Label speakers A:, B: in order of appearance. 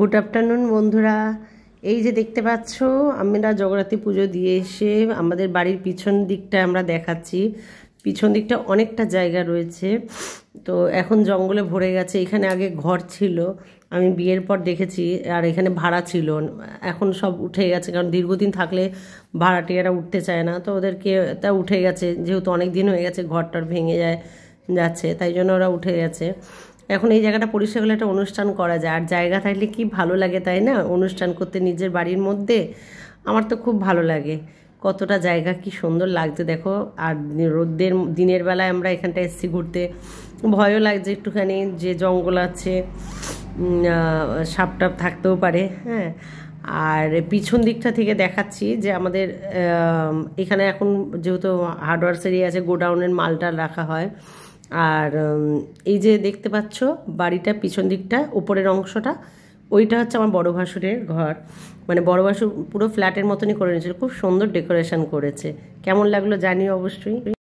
A: good afternoon বন্ধুরা এই যে দেখতে পাচ্ছ আমরা জগরাতি পুজো দিয়ে এসে আমাদের বাড়ির পিছন দিকটা আমরা দেখাচ্ছি পিছন দিকটা অনেকটা জায়গা রয়েছে তো এখন জঙ্গলে ভরে গেছে এখানে আগে ঘর ছিল আমি বিয়ের পর দেখেছি আর এখানে ভাড়া ছিল এখন সব উঠে গেছে কারণ দীর্ঘদিন থাকলে ভাড়াটিয়ারা উঠতে চায় না তো ওদেরকে তা উঠে গেছে যেহেতু অনেক দিন হয়ে গেছে ঘরটার ভেঙে যায় যাচ্ছে তাই জন্য ওরা উঠে গেছে এখন এই জায়গাটা পরিষ্কার একটা অনুষ্ঠান করা যায় আর জায়গা থাকলে কি ভালো লাগে তাই না অনুষ্ঠান করতে নিজের বাড়ির মধ্যে আমার তো খুব ভালো লাগে কতটা জায়গা কি সুন্দর লাগছে দেখো আর রোদ্দের দিনের বেলায় আমরা এখানটা এসছি ঘুরতে ভয়ও লাগছে একটুখানি যে জঙ্গল আছে সাপ টাপ থাকতেও পারে হ্যাঁ আর পিছন দিকটা থেকে দেখাচ্ছি যে আমাদের এখানে এখন যেহেতু হার্ডওয়ার্স আছে গোডাউনের মালটা রাখা হয় আর এই যে দেখতে পাচ্ছ বাড়িটা পিছন দিকটা ওপরের অংশটা ওইটা হচ্ছে আমার বড় ভাসুরের ঘর মানে বড় ভাসুর পুরো ফ্ল্যাটের মতনই করে নিয়েছিল খুব সুন্দর ডেকোরেশন করেছে কেমন লাগলো জানি অবশ্যই